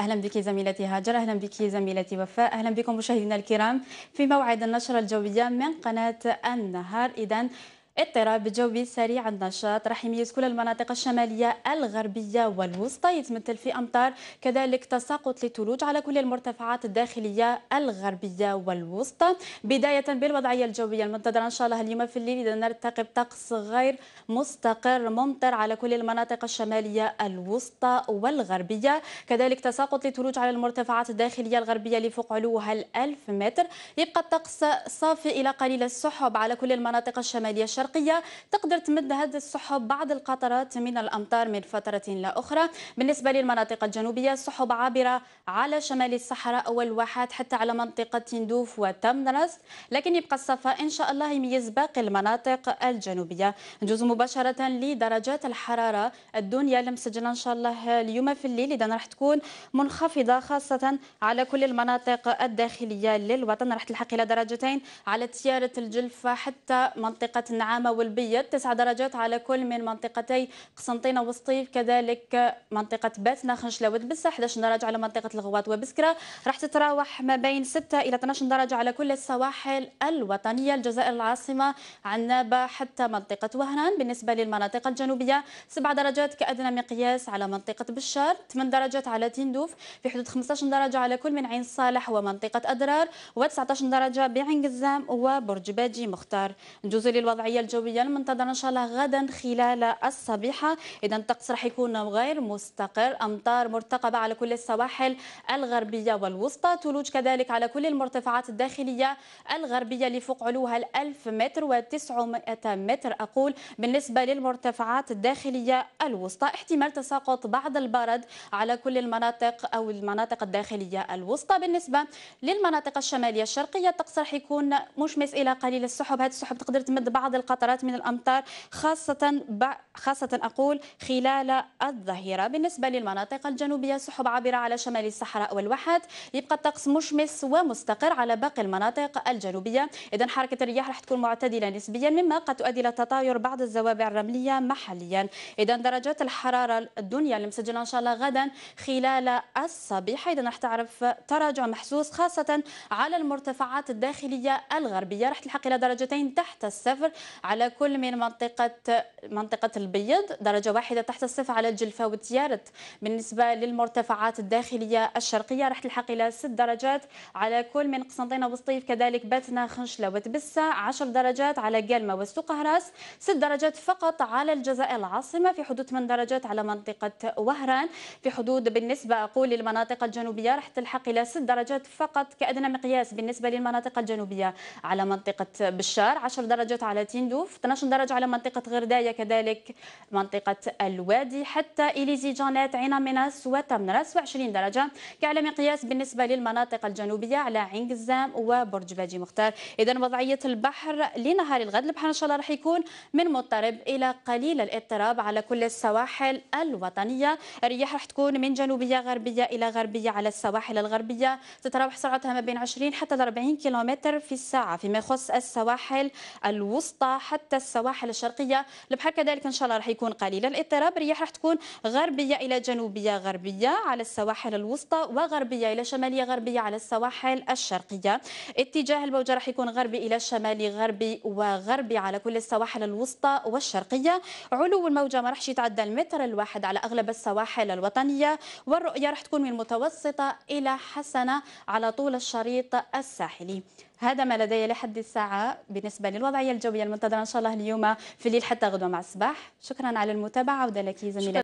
اهلا بك زميلتي هاجر اهلا بك زميلتي وفاء اهلا بكم مشاهدينا الكرام في موعد النشره الجويه من قناه النهار اذا اضطراب جوي سريع النشاط راح يميز كل المناطق الشمالية الغربية والوسطى يتمثل في أمطار كذلك تساقط للثلوج على كل المرتفعات الداخلية الغربية والوسطى بداية بالوضعية الجوية المنتظرة إن شاء الله اليوم في الليل إذا نرتقي بطقس غير مستقر ممطر على كل المناطق الشمالية الوسطى والغربية كذلك تساقط للثلوج على المرتفعات الداخلية الغربية لفوق علوها ال 1000 متر يبقى الطقس صافي إلى قليل السحب على كل المناطق الشمالية الشرقية الشرقية تقدر تمد هذه السحب بعض القطرات من الأمطار من فترة لأخرى بالنسبة للمناطق الجنوبية السحب عابرة على شمال الصحراء والواحات حتى على منطقة تندوف وتمنرس لكن يبقى الصفاء إن شاء الله يميز باقي المناطق الجنوبية نجوز مباشرة لدرجات الحرارة الدنيا المسجلة إن شاء الله اليوم في الليل إذا راح تكون منخفضة خاصة على كل المناطق الداخلية للوطن راح تلحق إلى درجتين على تيارة الجلفة حتى منطقة النعم العامة والبيض تسع درجات على كل من منطقتي قسنطينة وسطيف كذلك منطقة باتنا خنشلة ودبسة 11 درجة على منطقة الغواط وبسكرة راح تتراوح ما بين 6 إلى 12 درجة على كل السواحل الوطنية الجزائر العاصمة عنابة حتى منطقة وهران بالنسبة للمناطق الجنوبية 7 درجات كأدنى مقياس على منطقة بشار 8 درجات على تندوف في حدود 15 درجة على كل من عين صالح ومنطقة أدرار و19 درجة بعين قزام وبرج باجي مختار نجوز للوضعية الجوية المنتظرة إن شاء الله غدا خلال الصبيحة إذا الطقس راح يكون غير مستقر أمطار مرتقبة على كل السواحل الغربية والوسطى ثلوج كذلك على كل المرتفعات الداخلية الغربية اللي فوق علوها ال 1000 متر و900 متر أقول بالنسبة للمرتفعات الداخلية الوسطى احتمال تساقط بعض البرد على كل المناطق أو المناطق الداخلية الوسطى بالنسبة للمناطق الشمالية الشرقية الطقس راح يكون مشمس إلى قليل السحب هذه السحب تقدر تمد بعض القطع قطرات من الامطار خاصه خاصه اقول خلال الظهيره بالنسبه للمناطق الجنوبيه سحب عابره على شمال الصحراء والواحات يبقى الطقس مشمس ومستقر على باقي المناطق الجنوبيه اذا حركه الرياح راح تكون معتدله نسبيا مما قد تؤدي الى تطاير بعض الزوابع الرمليه محليا اذا درجات الحراره الدنيا اللي مسجله ان شاء الله غدا خلال الصباح اذا راح تعرف تراجع محسوس خاصه على المرتفعات الداخليه الغربيه راح تلحق الى درجتين تحت الصفر على كل من منطقة منطقة البيض درجة واحدة تحت الصفر على الجلفة وتيارت بالنسبة للمرتفعات الداخلية الشرقية راح تلحق إلى ست درجات على كل من قسنطينة وسطيف كذلك باتنا خنشلة وتبسة 10 درجات على قلمة وسوق هراس درجات فقط على الجزائر العاصمة في حدود من درجات على منطقة وهران في حدود بالنسبة أقول للمناطق الجنوبية راح تلحق إلى ست درجات فقط كأدنى مقياس بالنسبة للمناطق الجنوبية على منطقة بشار 10 درجات على تين تندوف 12 درجة على منطقة غرداية كذلك منطقة الوادي حتى إليزي جانات عين مناس وتمنرس و20 درجة كعلى مقياس بالنسبة للمناطق الجنوبية على عين قزام وبرج باجي مختار إذا وضعية البحر لنهار الغد البحر إن شاء الله راح يكون من مضطرب إلى قليل الاضطراب على كل السواحل الوطنية الرياح راح تكون من جنوبية غربية إلى غربية على السواحل الغربية تتراوح سرعتها ما بين 20 حتى 40 كيلومتر في الساعة فيما يخص السواحل الوسطى حتى السواحل الشرقيه البحر كذلك ان شاء الله راح يكون قليل الاضطراب الرياح راح تكون غربيه الى جنوبيه غربيه على السواحل الوسطى وغربيه الى شماليه غربيه على السواحل الشرقيه اتجاه الموجه راح يكون غربي الى شمالي غربي وغربي على كل السواحل الوسطى والشرقيه علو الموجه ما راحش يتعدى المتر الواحد على اغلب السواحل الوطنيه والرؤيه راح تكون من متوسطه الى حسنه على طول الشريط الساحلي هذا ما لدي لحد الساعه بالنسبه للوضعيه الجويه المنتظره منتظره ان شاء الله اليوم في الليل حتى غدوه مع الصباح شكرا على المتابعه عوده لك زميلتي